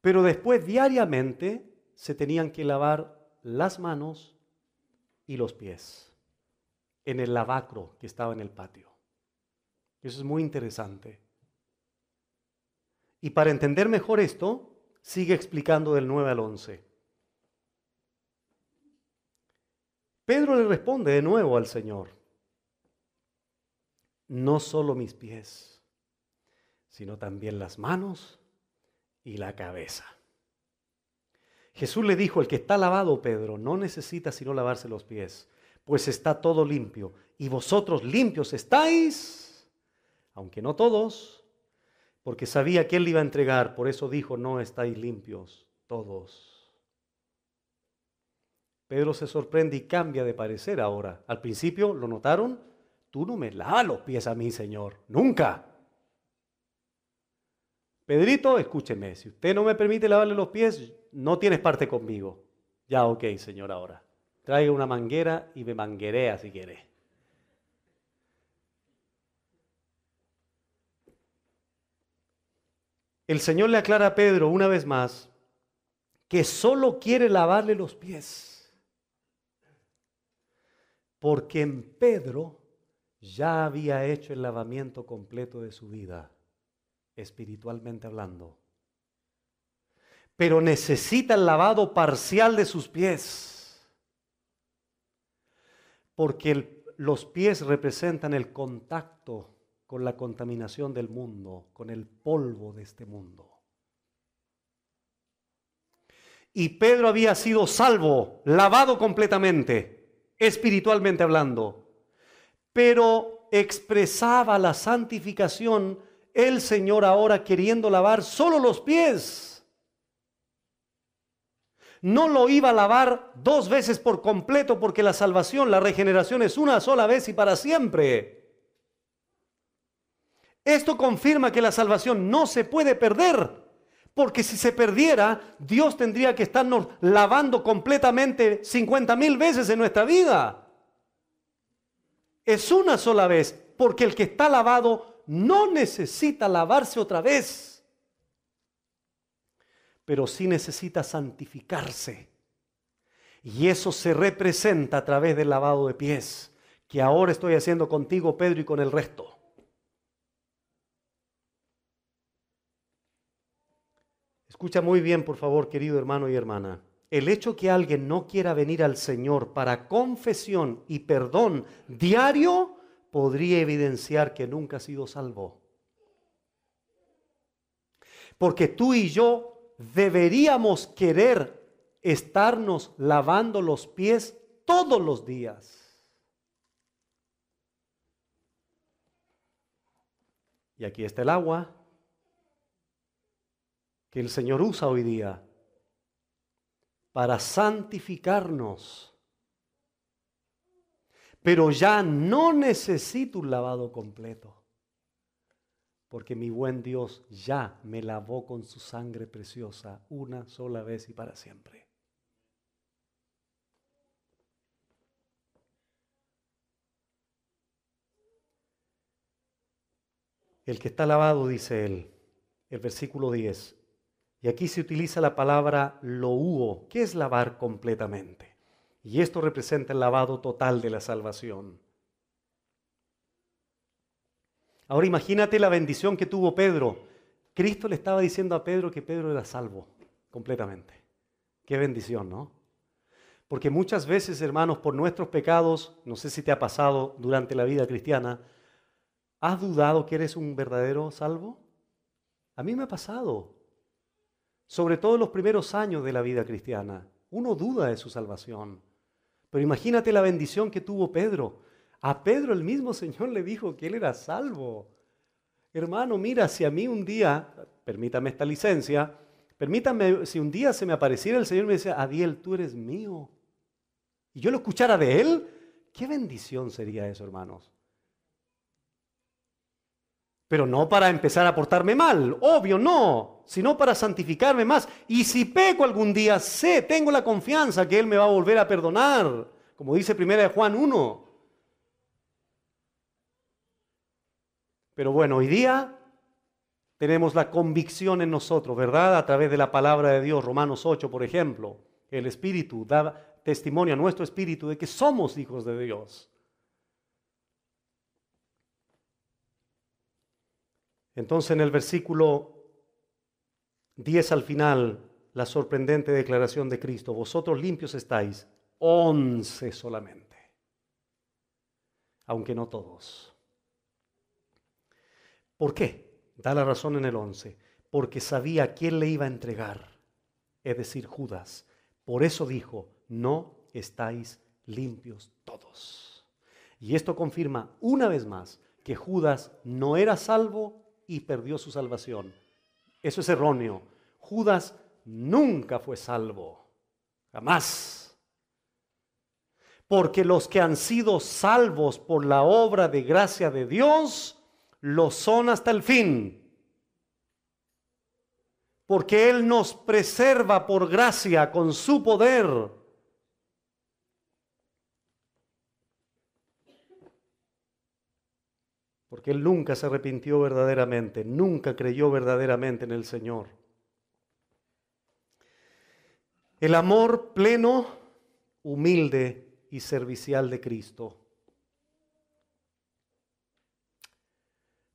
[SPEAKER 1] pero después diariamente se tenían que lavar las manos y los pies en el lavacro que estaba en el patio. Eso es muy interesante. Y para entender mejor esto, sigue explicando del 9 al 11. Pedro le responde de nuevo al Señor, no solo mis pies, sino también las manos y la cabeza. Jesús le dijo, el que está lavado, Pedro, no necesita sino lavarse los pies, pues está todo limpio, y vosotros limpios estáis, aunque no todos, porque sabía que él le iba a entregar, por eso dijo, no estáis limpios todos. Pedro se sorprende y cambia de parecer ahora. Al principio, ¿lo notaron? Tú no me lavas los pies a mí, Señor, nunca. Pedrito, escúcheme, si usted no me permite lavarle los pies, no tienes parte conmigo. Ya, ok, Señor, ahora. Traiga una manguera y me manguerea si quiere. el Señor le aclara a Pedro una vez más que solo quiere lavarle los pies. Porque en Pedro ya había hecho el lavamiento completo de su vida, espiritualmente hablando. Pero necesita el lavado parcial de sus pies. Porque los pies representan el contacto con la contaminación del mundo, con el polvo de este mundo. Y Pedro había sido salvo, lavado completamente, espiritualmente hablando, pero expresaba la santificación el Señor ahora queriendo lavar solo los pies. No lo iba a lavar dos veces por completo porque la salvación, la regeneración es una sola vez y para siempre. Esto confirma que la salvación no se puede perder, porque si se perdiera, Dios tendría que estarnos lavando completamente 50 mil veces en nuestra vida. Es una sola vez, porque el que está lavado no necesita lavarse otra vez, pero sí necesita santificarse. Y eso se representa a través del lavado de pies, que ahora estoy haciendo contigo, Pedro, y con el resto. Escucha muy bien, por favor, querido hermano y hermana. El hecho que alguien no quiera venir al Señor para confesión y perdón diario podría evidenciar que nunca ha sido salvo. Porque tú y yo deberíamos querer estarnos lavando los pies todos los días. Y aquí está el agua que el Señor usa hoy día para santificarnos. Pero ya no necesito un lavado completo, porque mi buen Dios ya me lavó con su sangre preciosa una sola vez y para siempre. El que está lavado, dice él, el versículo 10, y aquí se utiliza la palabra lo hubo, que es lavar completamente. Y esto representa el lavado total de la salvación. Ahora imagínate la bendición que tuvo Pedro. Cristo le estaba diciendo a Pedro que Pedro era salvo completamente. Qué bendición, ¿no? Porque muchas veces, hermanos, por nuestros pecados, no sé si te ha pasado durante la vida cristiana, ¿has dudado que eres un verdadero salvo? A mí me ha pasado sobre todo en los primeros años de la vida cristiana. Uno duda de su salvación. Pero imagínate la bendición que tuvo Pedro. A Pedro el mismo Señor le dijo que él era salvo. Hermano, mira, si a mí un día, permítame esta licencia, permítame, si un día se me apareciera el Señor y me decía, Adiel, tú eres mío, y yo lo escuchara de Él, qué bendición sería eso, hermanos. Pero no para empezar a portarme mal, obvio, no, sino para santificarme más. Y si peco algún día, sé, tengo la confianza que Él me va a volver a perdonar, como dice primera de Juan 1. Pero bueno, hoy día tenemos la convicción en nosotros, ¿verdad? A través de la palabra de Dios, Romanos 8, por ejemplo. El Espíritu da testimonio a nuestro Espíritu de que somos hijos de Dios. Entonces en el versículo 10 al final, la sorprendente declaración de Cristo, vosotros limpios estáis, once solamente, aunque no todos. ¿Por qué? Da la razón en el 11, porque sabía quién le iba a entregar, es decir, Judas. Por eso dijo, no estáis limpios todos. Y esto confirma una vez más que Judas no era salvo y perdió su salvación. Eso es erróneo. Judas nunca fue salvo. Jamás. Porque los que han sido salvos por la obra de gracia de Dios, lo son hasta el fin. Porque Él nos preserva por gracia con su poder él nunca se arrepintió verdaderamente, nunca creyó verdaderamente en el Señor. El amor pleno, humilde y servicial de Cristo.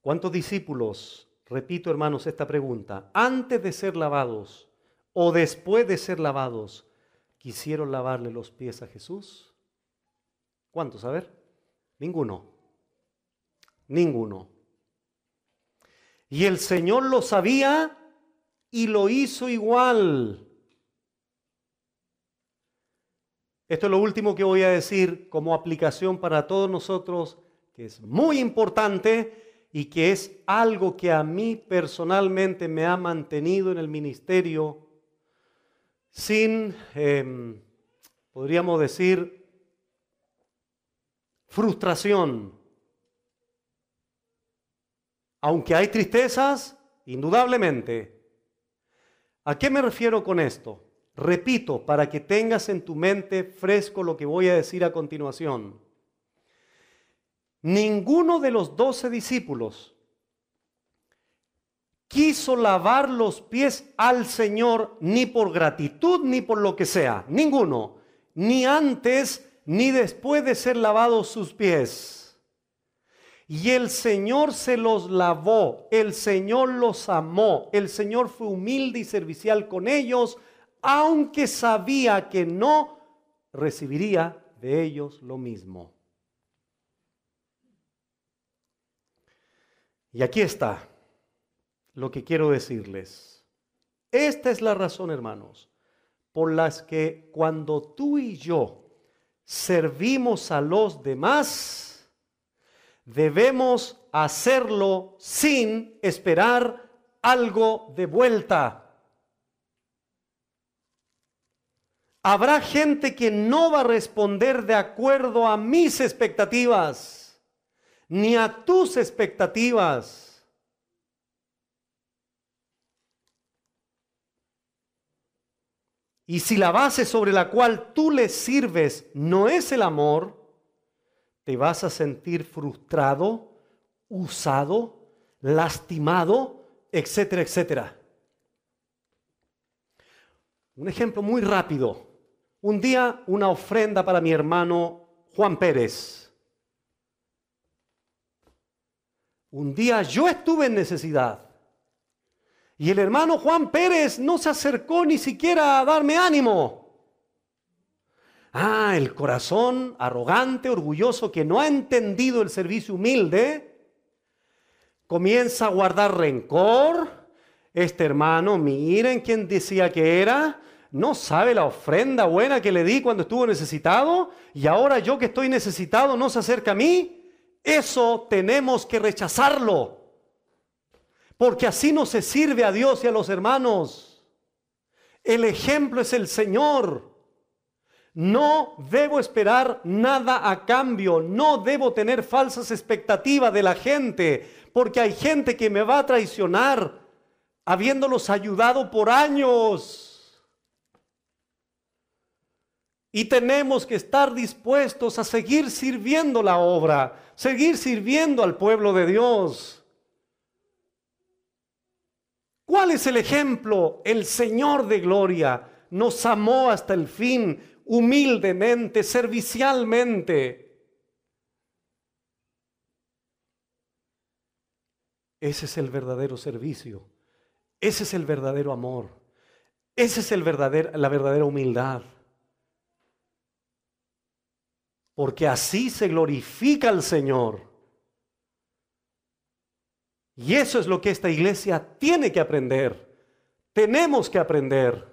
[SPEAKER 1] ¿Cuántos discípulos, repito hermanos esta pregunta, antes de ser lavados o después de ser lavados, quisieron lavarle los pies a Jesús? ¿Cuántos? A ver, ninguno. Ninguno. Y el Señor lo sabía y lo hizo igual. Esto es lo último que voy a decir como aplicación para todos nosotros, que es muy importante y que es algo que a mí personalmente me ha mantenido en el ministerio sin, em, podríamos decir, frustración aunque hay tristezas, indudablemente. ¿A qué me refiero con esto? Repito, para que tengas en tu mente fresco lo que voy a decir a continuación. Ninguno de los doce discípulos quiso lavar los pies al Señor ni por gratitud ni por lo que sea. Ninguno. Ni antes ni después de ser lavados sus pies. Y el Señor se los lavó, el Señor los amó, el Señor fue humilde y servicial con ellos, aunque sabía que no recibiría de ellos lo mismo. Y aquí está lo que quiero decirles. Esta es la razón, hermanos, por las que cuando tú y yo servimos a los demás, Debemos hacerlo sin esperar algo de vuelta. Habrá gente que no va a responder de acuerdo a mis expectativas, ni a tus expectativas. Y si la base sobre la cual tú le sirves no es el amor, te vas a sentir frustrado, usado, lastimado, etcétera, etcétera. Un ejemplo muy rápido. Un día una ofrenda para mi hermano Juan Pérez. Un día yo estuve en necesidad. Y el hermano Juan Pérez no se acercó ni siquiera a darme ánimo. Ah, el corazón arrogante, orgulloso, que no ha entendido el servicio humilde, comienza a guardar rencor. Este hermano, miren quién decía que era, no sabe la ofrenda buena que le di cuando estuvo necesitado y ahora yo que estoy necesitado no se acerca a mí. Eso tenemos que rechazarlo. Porque así no se sirve a Dios y a los hermanos. El ejemplo es el Señor. No debo esperar nada a cambio, no debo tener falsas expectativas de la gente, porque hay gente que me va a traicionar habiéndolos ayudado por años. Y tenemos que estar dispuestos a seguir sirviendo la obra, seguir sirviendo al pueblo de Dios. ¿Cuál es el ejemplo? El Señor de gloria nos amó hasta el fin humildemente, servicialmente. Ese es el verdadero servicio. Ese es el verdadero amor. Esa es el la verdadera humildad. Porque así se glorifica al Señor. Y eso es lo que esta iglesia tiene que aprender. Tenemos que aprender.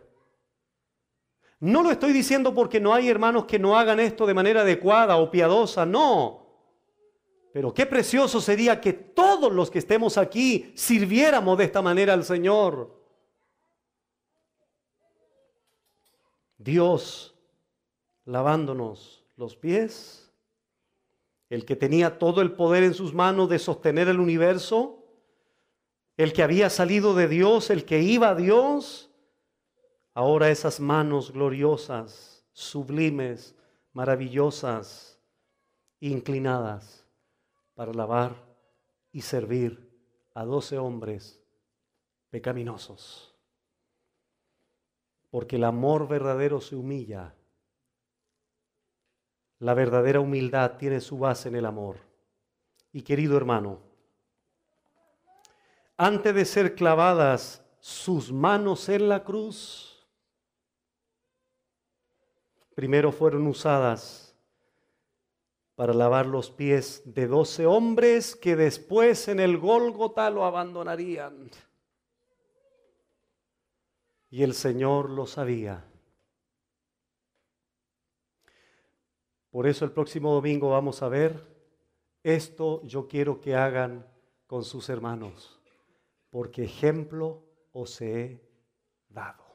[SPEAKER 1] No lo estoy diciendo porque no hay hermanos que no hagan esto de manera adecuada o piadosa, no. Pero qué precioso sería que todos los que estemos aquí sirviéramos de esta manera al Señor. Dios lavándonos los pies, el que tenía todo el poder en sus manos de sostener el universo, el que había salido de Dios, el que iba a Dios, Ahora esas manos gloriosas, sublimes, maravillosas, inclinadas para lavar y servir a doce hombres pecaminosos. Porque el amor verdadero se humilla. La verdadera humildad tiene su base en el amor. Y querido hermano, antes de ser clavadas sus manos en la cruz, primero fueron usadas para lavar los pies de doce hombres que después en el Gólgota lo abandonarían. Y el Señor lo sabía. Por eso el próximo domingo vamos a ver, esto yo quiero que hagan con sus hermanos, porque ejemplo os he dado.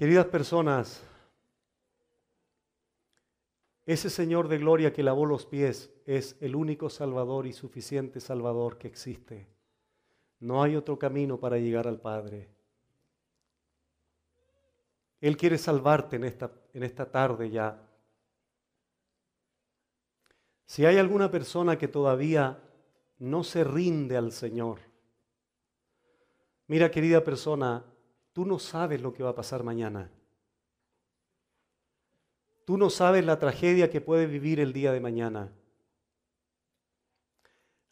[SPEAKER 1] Queridas personas, ese Señor de gloria que lavó los pies es el único Salvador y suficiente Salvador que existe. No hay otro camino para llegar al Padre. Él quiere salvarte en esta, en esta tarde ya. Si hay alguna persona que todavía no se rinde al Señor, mira querida persona, Tú no sabes lo que va a pasar mañana. Tú no sabes la tragedia que puede vivir el día de mañana.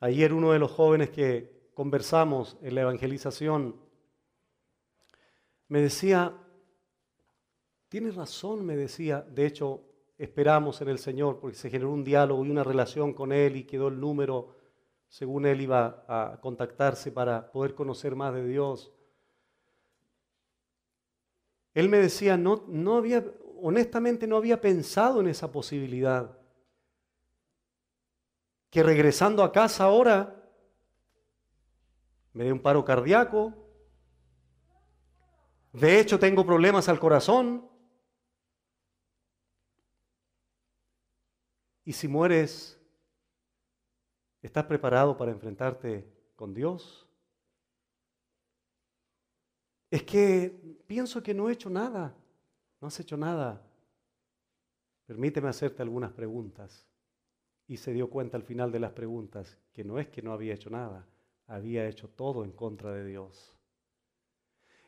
[SPEAKER 1] Ayer uno de los jóvenes que conversamos en la evangelización me decía, tienes razón, me decía, de hecho esperamos en el Señor porque se generó un diálogo y una relación con Él y quedó el número según Él iba a contactarse para poder conocer más de Dios. Él me decía, no, no había, honestamente no había pensado en esa posibilidad. Que regresando a casa ahora me dé un paro cardíaco. De hecho, tengo problemas al corazón. Y si mueres, ¿estás preparado para enfrentarte con Dios? es que pienso que no he hecho nada. No has hecho nada. Permíteme hacerte algunas preguntas. Y se dio cuenta al final de las preguntas que no es que no había hecho nada, había hecho todo en contra de Dios.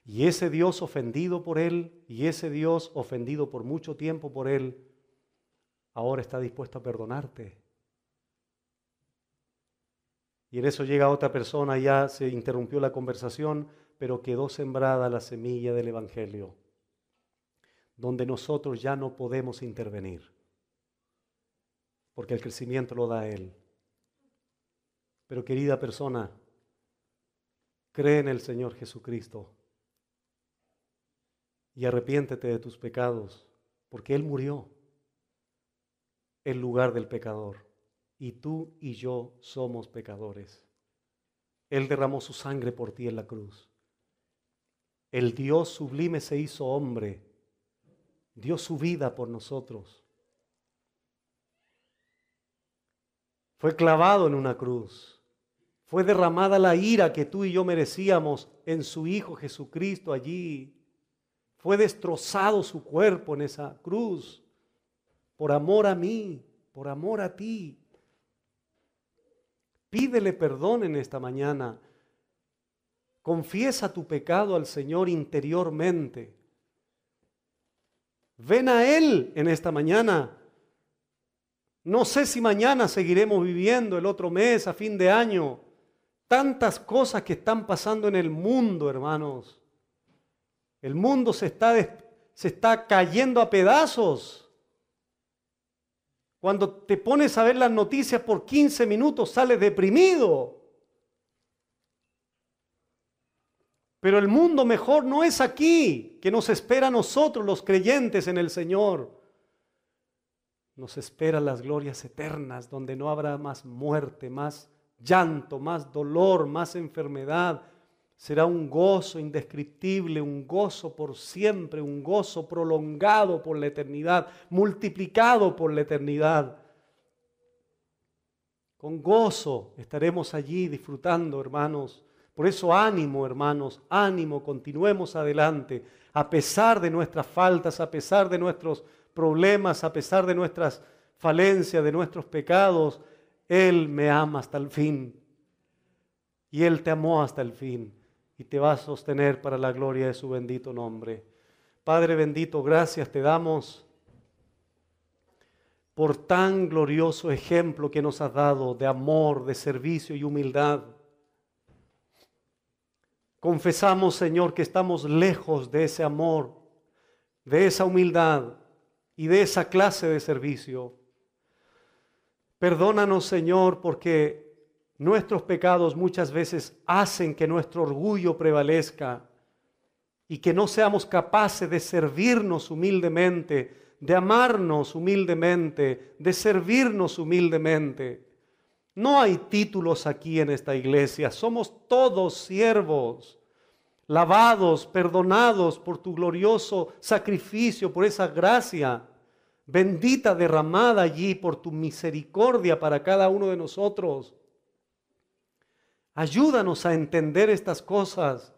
[SPEAKER 1] Y ese Dios ofendido por él, y ese Dios ofendido por mucho tiempo por él, ahora está dispuesto a perdonarte. Y en eso llega otra persona, ya se interrumpió la conversación, pero quedó sembrada la semilla del Evangelio, donde nosotros ya no podemos intervenir, porque el crecimiento lo da Él. Pero querida persona, cree en el Señor Jesucristo y arrepiéntete de tus pecados, porque Él murió en lugar del pecador, y tú y yo somos pecadores. Él derramó su sangre por ti en la cruz. El Dios sublime se hizo hombre, dio su vida por nosotros. Fue clavado en una cruz. Fue derramada la ira que tú y yo merecíamos en su Hijo Jesucristo allí. Fue destrozado su cuerpo en esa cruz por amor a mí, por amor a ti. Pídele perdón en esta mañana. Confiesa tu pecado al Señor interiormente. Ven a Él en esta mañana. No sé si mañana seguiremos viviendo el otro mes, a fin de año. Tantas cosas que están pasando en el mundo, hermanos. El mundo se está, se está cayendo a pedazos. Cuando te pones a ver las noticias por 15 minutos sales deprimido. Pero el mundo mejor no es aquí que nos espera a nosotros los creyentes en el Señor. Nos espera las glorias eternas donde no habrá más muerte, más llanto, más dolor, más enfermedad. Será un gozo indescriptible, un gozo por siempre, un gozo prolongado por la eternidad, multiplicado por la eternidad. Con gozo estaremos allí disfrutando, hermanos, por eso ánimo, hermanos, ánimo, continuemos adelante, a pesar de nuestras faltas, a pesar de nuestros problemas, a pesar de nuestras falencias, de nuestros pecados, Él me ama hasta el fin. Y Él te amó hasta el fin y te va a sostener para la gloria de su bendito nombre. Padre bendito, gracias te damos por tan glorioso ejemplo que nos has dado de amor, de servicio y humildad. Confesamos, Señor, que estamos lejos de ese amor, de esa humildad y de esa clase de servicio. Perdónanos, Señor, porque nuestros pecados muchas veces hacen que nuestro orgullo prevalezca y que no seamos capaces de servirnos humildemente, de amarnos humildemente, de servirnos humildemente. No hay títulos aquí en esta iglesia. Somos todos siervos, lavados, perdonados por tu glorioso sacrificio, por esa gracia bendita derramada allí, por tu misericordia para cada uno de nosotros. Ayúdanos a entender estas cosas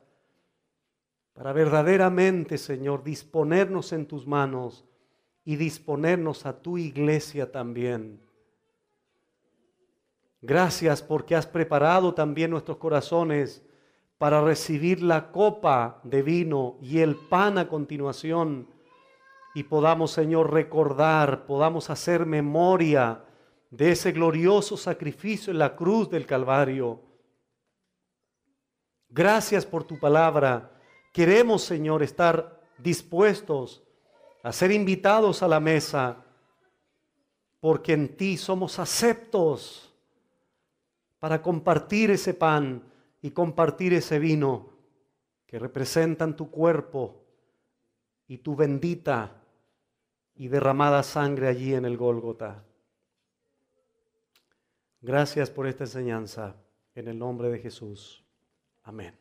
[SPEAKER 1] para verdaderamente, Señor, disponernos en tus manos y disponernos a tu iglesia también Gracias porque has preparado también nuestros corazones para recibir la copa de vino y el pan a continuación y podamos, Señor, recordar, podamos hacer memoria de ese glorioso sacrificio en la cruz del Calvario. Gracias por tu palabra. Queremos, Señor, estar dispuestos a ser invitados a la mesa, porque en ti somos aceptos para compartir ese pan y compartir ese vino que representan tu cuerpo y tu bendita y derramada sangre allí en el Gólgota. Gracias por esta enseñanza. En el nombre de Jesús. Amén.